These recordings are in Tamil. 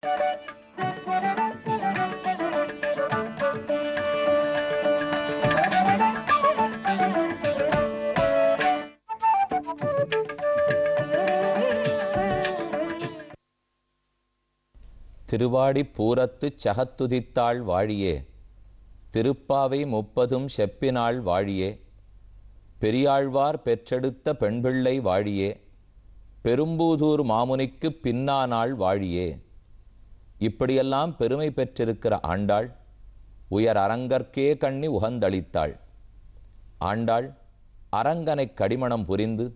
திருவாடி பூரத்து சகத்துதித்தாள் வாழியே திருப்பாவை முப்பதும் செப்பினாள் வாழியே பெரியாழ்வார் பெற்றெடுத்த பெண்பிள்ளை வாழியே பெரும்பூதூர் மாமுனிக்கு பின்னானாள் வாழியே இப்படியெல்லாம் பெருமை பெற்றிருக்கிற ஆண்டாள் உயர் அரங்கற்கே கண்ணி உகந்தளித்தாள் ஆண்டாள் அரங்கனை கடிமணம் புரிந்து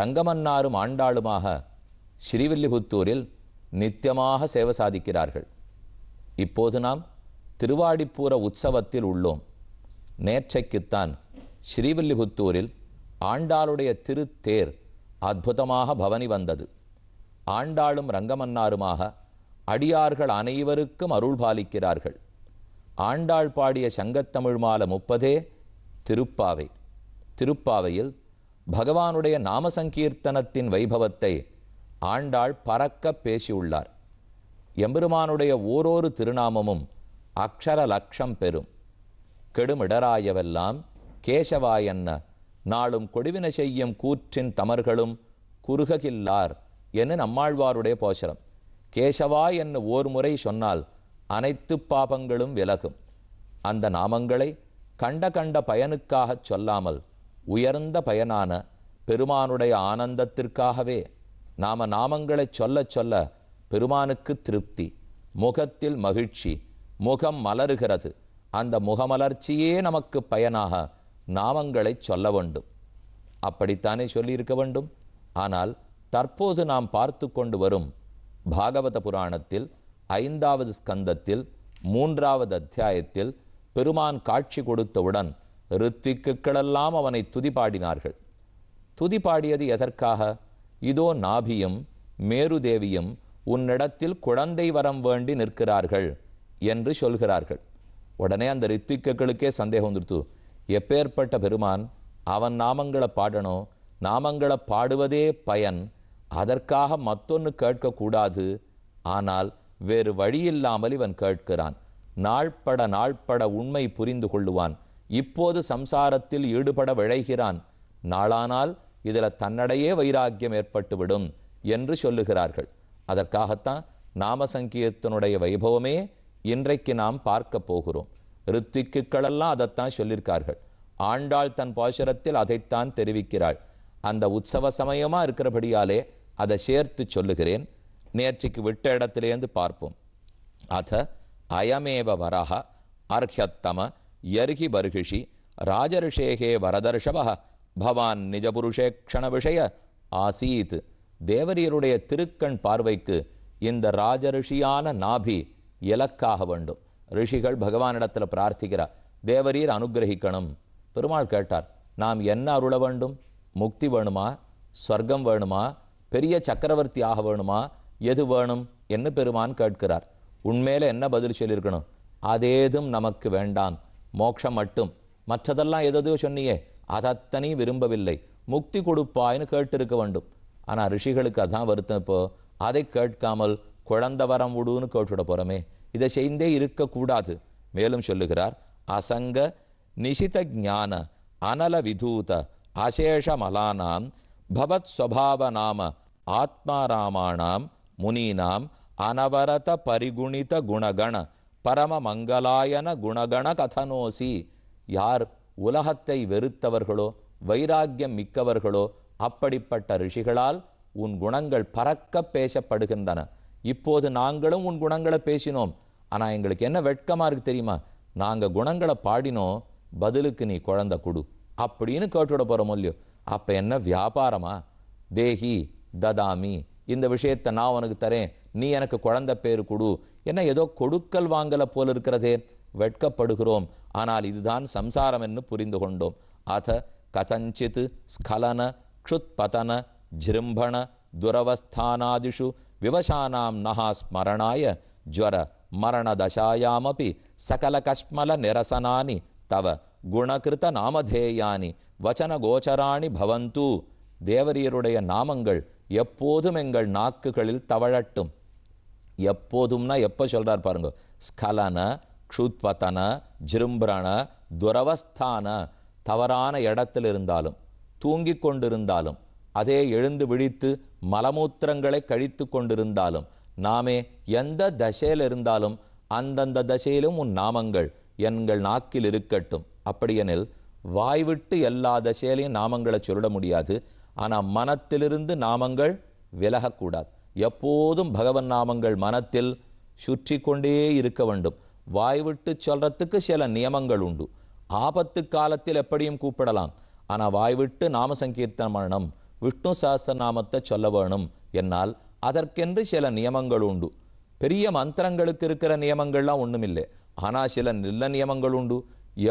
ரங்கமன்னாரும் ஆண்டாளுமாக ஸ்ரீவில்லிபுத்தூரில் நித்தியமாக சேவை சாதிக்கிறார்கள் இப்போது நாம் திருவாடிப்பூர உற்சவத்தில் உள்ளோம் நேற்றைக்குத்தான் ஸ்ரீவில்லிபுத்தூரில் ஆண்டாளுடைய திருத்தேர் அற்புதமாக பவனி வந்தது ஆண்டாளும் ரங்கமன்னாருமாக அடியார்கள் அனைவருக்கும் அருள் பாலிக்கிறார்கள் ஆண்டாள் பாடிய சங்கத்தமிழ் மால முப்பதே திருப்பாவை திருப்பாவையில் பகவானுடைய நாம சங்கீர்த்தனத்தின் வைபவத்தை ஆண்டாள் பறக்க பேசியுள்ளார் எம்பெருமானுடைய ஓரொரு திருநாமமும் அக்ஷர லக்ஷம் பெறும் கெடுமிடராயவெல்லாம் கேசவாயன்ன நாளும் கொடுவின செய்யும் கூற்றின் தமர்களும் குறுககில்லார் என நம்மாழ்வாருடைய போஷரம் கேசவா என்ன ஓர் முறை சொன்னால் அனைத்து பாபங்களும் விலகும் அந்த நாமங்களை கண்ட கண்ட பயனுக்காகச் சொல்லாமல் உயர்ந்த பயனான பெருமானுடைய ஆனந்தத்திற்காகவே நாம நாமங்களை சொல்ல சொல்ல பெருமானுக்கு திருப்தி முகத்தில் மகிழ்ச்சி முகம் மலருகிறது அந்த முகமலர்ச்சியே நமக்கு பயனாக நாமங்களை சொல்ல வேண்டும் அப்படித்தானே சொல்லியிருக்க வேண்டும் ஆனால் தற்போது நாம் பார்த்து கொண்டு வரும் பாகவத புராணத்தில் ஐந்தாவது ஸ்கந்தத்தில் மூன்றாவது அத்தியாயத்தில் பெருமான் காட்சி கொடுத்தவுடன் ரித்விக்குக்களெல்லாம் அவனை துதி பாடியது எதற்காக இதோ நாபியும் மேருதேவியும் உன்னிடத்தில் குழந்தை வரம் வேண்டி நிற்கிறார்கள் என்று சொல்கிறார்கள் உடனே அந்த ரித்விக்குக்களுக்கே சந்தேகம் வந்துடுத்து எப்பேற்பட்ட பெருமான் அவன் நாமங்களை பாடணும் நாமங்களை பாடுவதே பயன் அதற்காக மத்தொன்று கேட்கக்கூடாது ஆனால் வேறு வழியில்லாமல் இவன் கேட்கிறான் நாள்பட நாள்பட உண்மை புரிந்து கொள்ளுவான் இப்போது சம்சாரத்தில் ஈடுபட விழைகிறான் நாளானால் இதில் தன்னடையே வைராக்கியம் ஏற்பட்டுவிடும் என்று சொல்லுகிறார்கள் அதற்காகத்தான் நாம சங்கீர்த்தனுடைய வைபவமே இன்றைக்கு நாம் பார்க்க போகிறோம் ரித்திக்குக்களெல்லாம் அதைத்தான் சொல்லியிருக்கார்கள் ஆண்டாள் தன் பாசுரத்தில் அதைத்தான் தெரிவிக்கிறாள் அந்த உற்சவ சமயமாக இருக்கிறபடியாலே அதை சேர்த்து சொல்லுகிறேன் நேர்ச்சிக்கு விட்ட இடத்திலேருந்து பார்ப்போம் அத அயமேவ வரஹ அர்ஹ்யத்தம எருகி பருகிஷி ராஜரிஷேகே வரதர்ஷப பவான் நிஜபுருஷே க்ஷண விஷய ஆசீத் தேவரியருடைய திருக்கண் பார்வைக்கு இந்த ராஜரிஷியான நாபி இலக்காக வேண்டும் ரிஷிகள் பகவானிடத்தில் பிரார்த்திக்கிறார் தேவரீர் அனுகிரகிக்கணும் பெருமாள் கேட்டார் நாம் என்ன அருள வேண்டும் முக்தி வேணுமா ஸ்வர்க்கம் வேணுமா பெரிய சக்கரவர்த்தி ஆக வேணுமா எது வேணும் என்ன பெருமான் கேட்கிறார் உண்மையில் என்ன பதில் சொல்லியிருக்கணும் அதேதும் நமக்கு வேண்டாம் மோட்சம் மட்டும் மற்றதெல்லாம் எதையோ சொன்னியே அதத்தனி விரும்பவில்லை முக்தி கொடுப்பாயின்னு கேட்டிருக்க வேண்டும் ஆனால் ரிஷிகளுக்கு அதான் வருத்தம் இப்போ அதை கேட்காமல் குழந்த வரம் விடுன்னு கேட்டுவிட போகிறோமே இதை செய்தே இருக்கக்கூடாது மேலும் சொல்லுகிறார் அசங்க நிஷித ஞான அனல விதூத அசேஷமலானான் பவத் நாம ஆத்மாராமாணாம் முனீனாம் அனவரத பரிகுணித குணகண பரம மங்களாயன குணகண கதனோசி யார் உலகத்தை வெறுத்தவர்களோ வைராக்கியம் மிக்கவர்களோ அப்படிப்பட்ட ரிஷிகளால் உன் குணங்கள் பறக்க பேசப்படுகின்றன இப்போது நாங்களும் உன் குணங்களை பேசினோம் ஆனால் எங்களுக்கு என்ன வெட்கமாக இருக்குது தெரியுமா நாங்கள் குணங்களை பாடினோம் பதிலுக்கு நீ குழந்தை கொடு அப்படின்னு கேட்டுவிட போகிறோம் இல்லையோ அப்போ என்ன வியாபாரமா தேஹி ததாமி இந்த விஷயத்தை நான் உனக்கு தரேன் நீ எனக்கு குழந்தை பேர் கொடு என்ன ஏதோ கொடுக்கல் வாங்கலை போல இருக்கிறதே வெட்கப்படுகிறோம் ஆனால் இதுதான் சம்சாரம் என்று புரிந்து கொண்டோம் அத கதஞ்சித் ஸ்கலன க்ஷுத்பதன ஜிரும்பண துரவஸ்தானாதிஷு விவசானாம் நகா ஸ்மரணாய ஜுவர மரண தசாயாமபி சகல கஷ்மல நிரசனானி தவ குணகிருத நாமதேயானி வச்சன கோச்சராணி பவந்து தேவரியருடைய நாமங்கள் எப்போதும் எங்கள் நாக்குகளில் தவழட்டும் எப்போதும்னா எப்போ சொல்கிறார் பாருங்க ஸ்கலன க்ஷுத்பதன ஜிரும்பிரண துரவஸ்தான தவறான இடத்தில் இருந்தாலும் தூங்கி கொண்டிருந்தாலும் அதே எழுந்து விழித்து மலமூத்திரங்களை கழித்து கொண்டிருந்தாலும் நாமே எந்த தசையில் இருந்தாலும் அந்தந்த தசையிலும் உன் நாமங்கள் எங்கள் நாக்கில் இருக்கட்டும் அப்படியெனில் வாய்விட்டு எல்லா தசையிலையும் நாமங்களை சொல்லிட முடியாது ஆனால் மனத்திலிருந்து நாமங்கள் விலகக்கூடாது எப்போதும் பகவன் நாமங்கள் மனத்தில் சுற்றி கொண்டே இருக்க வேண்டும் வாய்விட்டு சொல்கிறதுக்கு சில நியமங்கள் உண்டு ஆபத்து காலத்தில் எப்படியும் கூப்பிடலாம் ஆனால் வாய்விட்டு நாம சங்கீர்த்தனம் பண்ணணும் விஷ்ணு நாமத்தை சொல்ல வேணும் என்னால் அதற்கென்று சில நியமங்கள் உண்டு பெரிய மந்திரங்களுக்கு இருக்கிற நியமங்கள்லாம் ஒன்றுமில்லை ஆனால் சில நல்ல நியமங்கள் உண்டு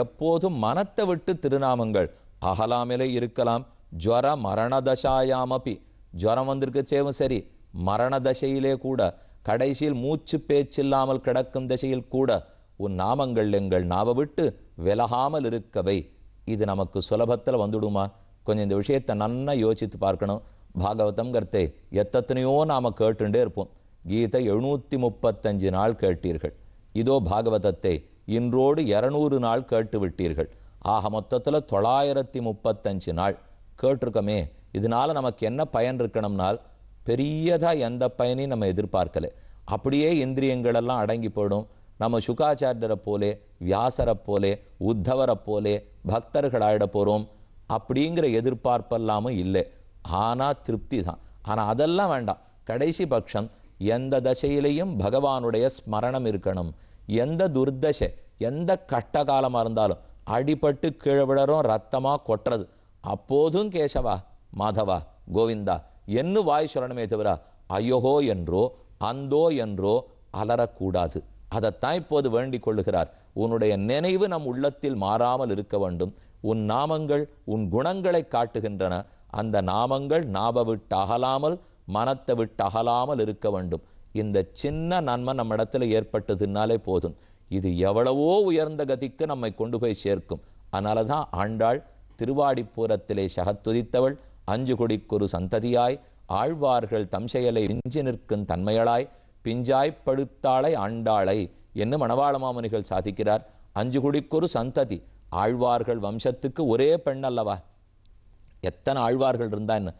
எப்போதும் மனத்தை விட்டு திருநாமங்கள் அகலாமலே இருக்கலாம் ஜுவர மரணதசாயாமப்பி ஜுவரம் வந்திருக்கச்சேவும் சரி மரண தசையிலே கூட கடைசியில் மூச்சு பேச்சில்லாமல் கிடக்கும் தசையில் கூட உன் நாமங்கள் எங்கள் நாவ விட்டு விலகாமல் இருக்கவை இது நமக்கு சுலபத்தில் வந்துடுமா கொஞ்சம் இந்த விஷயத்தை நன்னா யோசித்து பார்க்கணும் பாகவதம் கர்த்தே எத்தனையோ நாம் கேட்டுண்டே இருப்போம் கீதை எழுநூற்றி முப்பத்தஞ்சு நாள் கேட்டீர்கள் இதோ பாகவதத்தை இன்றோடு இரநூறு நாள் கேட்டு விட்டீர்கள் ஆக மொத்தத்தில் தொள்ளாயிரத்தி முப்பத்தஞ்சு நாள் கேட்டிருக்கோமே இதனால் நமக்கு என்ன பயன் இருக்கணும்னால் பெரியதாக எந்த பயனையும் நம்ம எதிர்பார்க்கலை அப்படியே இந்திரியங்களெல்லாம் அடங்கி போயிடும் நம்ம சுகாச்சாரியரை போலே வியாசரை போலே உத்தவரை போலே பக்தர்கள் ஆகிட போகிறோம் அப்படிங்கிற எதிர்பார்ப்பெல்லாமும் இல்லை ஆனால் திருப்தி தான் ஆனால் அதெல்லாம் வேண்டாம் கடைசி பட்சம் எந்த தசையிலையும் பகவானுடைய ஸ்மரணம் இருக்கணும் எந்த துர்தச எந்த கட்ட காலமாக இருந்தாலும் அடிபட்டு கீழே ரத்தமா ரத்தமாக கொட்டுறது அப்போதும் கேசவா மாதவா கோவிந்தா என்ன வாய் சொல்லணுமே தவிர அயோகோ என்றோ அந்தோ என்றோ அலறக்கூடாது அதைத்தான் இப்போது வேண்டிக் கொள்ளுகிறார் உன்னுடைய நினைவு நம் உள்ளத்தில் மாறாமல் இருக்க வேண்டும் உன் நாமங்கள் உன் குணங்களை காட்டுகின்றன அந்த நாமங்கள் நாப விட்டு அகலாமல் மனத்தை விட்டு அகலாமல் இருக்க வேண்டும் இந்த சின்ன நன்மை நம்ம இடத்துல ஏற்பட்டதுனாலே போதும் இது எவ்வளவோ உயர்ந்த கதிக்கு நம்மை கொண்டு போய் சேர்க்கும் அதனால தான் ஆண்டாள் திருவாடிப்பூரத்திலே சகத்துதித்தவள் அஞ்சு குடிக்கொரு சந்ததியாய் ஆழ்வார்கள் தம் செயலை விஞ்சி நிற்கும் தன்மையளாய் பிஞ்சாய் படுத்தாளை ஆண்டாளை என்று மணவாள மாமுனிகள் சாதிக்கிறார் அஞ்சு குடிக்கொரு சந்ததி ஆழ்வார்கள் வம்சத்துக்கு ஒரே பெண் அல்லவா எத்தனை ஆழ்வார்கள் என்ன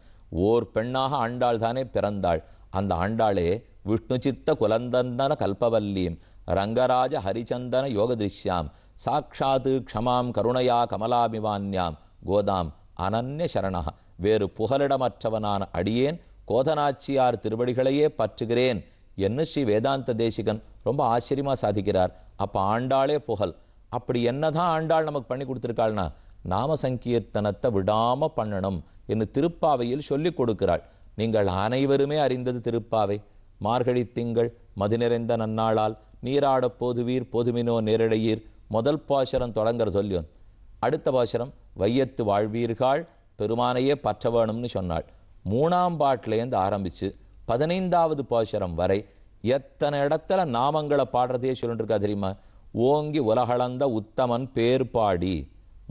ஓர் பெண்ணாக ஆண்டாள் தானே பிறந்தாள் அந்த ஆண்டாளே விஷ்ணுச்சித்த குலந்தந்தன கல்பவல்லீம் ரங்கராஜ ஹரிச்சந்தன யோகதிஷ்யாம் சாட்சாத்து க்ஷமாம் கருணையா கமலாபிமான்யாம் கோதாம் அனன்ய சரணா வேறு புகலிடமற்றவனான அடியேன் கோதனாச்சியார் திருவடிகளையே பற்றுகிறேன் என்று ஸ்ரீ வேதாந்த தேசிகன் ரொம்ப ஆச்சரியமாக சாதிக்கிறார் அப்போ ஆண்டாளே புகழ் அப்படி என்னதான் ஆண்டாள் நமக்கு பண்ணி கொடுத்துருக்காள்னா நாம சங்கீர்த்தனத்தை விடாமல் பண்ணணும் என்று திருப்பாவையில் சொல்லிக் கொடுக்கிறாள் நீங்கள் அனைவருமே அறிந்தது திருப்பாவை மார்கழி திங்கள் மது நிறைந்த நன்னாளால் நீராடப் போதுவீர் பொதுமினோ நேரடையீர் முதல் பாசரம் தொடங்குற சொல்லியோன் அடுத்த பாசரம் வையத்து வாழ்வீர்கள் பெருமானையே பற்ற வேணும்னு சொன்னாள் மூணாம் பாட்டிலேருந்து ஆரம்பித்து பதினைந்தாவது பாசரம் வரை எத்தனை இடத்துல நாமங்களை பாடுறதையே சொல்லிட்டு இருக்கா தெரியுமா ஓங்கி உலகளந்த உத்தமன் பேர் பாடி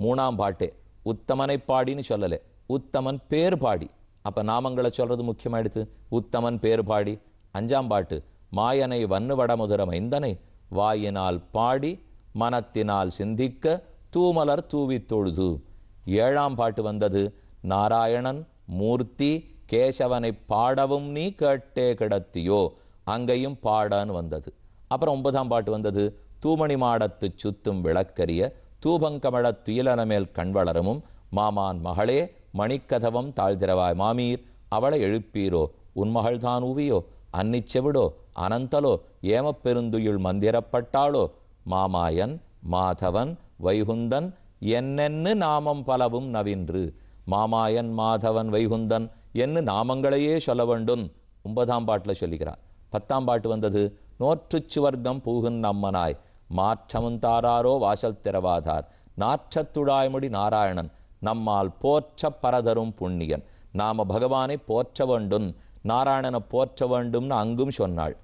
மூணாம் பாட்டே உத்தமனை பாடின்னு சொல்லலை உத்தமன் பேர் பாடி அப்போ நாமங்களை சொல்கிறது முக்கியமாக எடுத்து உத்தமன் பேர் பாடி அஞ்சாம் பாட்டு மாயனை வன்னுவடமுதுரம் ஐந்தனை வாயினால் பாடி மனத்தினால் சிந்திக்க தூமலர் தூவி தொழுது ஏழாம் பாட்டு வந்தது நாராயணன் மூர்த்தி கேசவனை பாடவும் நீ கேட்டே கிடத்தியோ அங்கேயும் பாடன்னு வந்தது அப்புறம் ஒன்பதாம் பாட்டு வந்தது தூமணி மாடத்து சுத்தும் விளக்கரிய தூபங்கமழ துயிலனமேல் வளரமும் மாமான் மகளே மணிக்கதவம் தாழ்திரவாய் மாமீர் அவளை எழுப்பீரோ உன் மகள்தான் ஊவியோ அன்னிச்செவிடோ அனந்தலோ ஏமப் பெருந்துயுள் மந்திரப்பட்டாளோ மாமாயன் மாதவன் வைகுந்தன் என்னென்னு நாமம் பலவும் நவின்று மாமாயன் மாதவன் வைகுந்தன் என்னு நாமங்களையே சொல்ல வேண்டும் ஒன்பதாம் பாட்டில் சொல்லுகிறார் பத்தாம் பாட்டு வந்தது நோற்றுச்சுவர்க்கம் பூகுன் நம்மனாய் மாற்றமும் தாராரோ வாசல் திறவாதார் நாற்றத்துழாய்மொழி நாராயணன் நம்மால் போற்ற பரதரும் புண்ணியன் நாம பகவானை போற்ற வேண்டும் நாராயணனை போற்ற வேண்டும்னு அங்கும் சொன்னாள்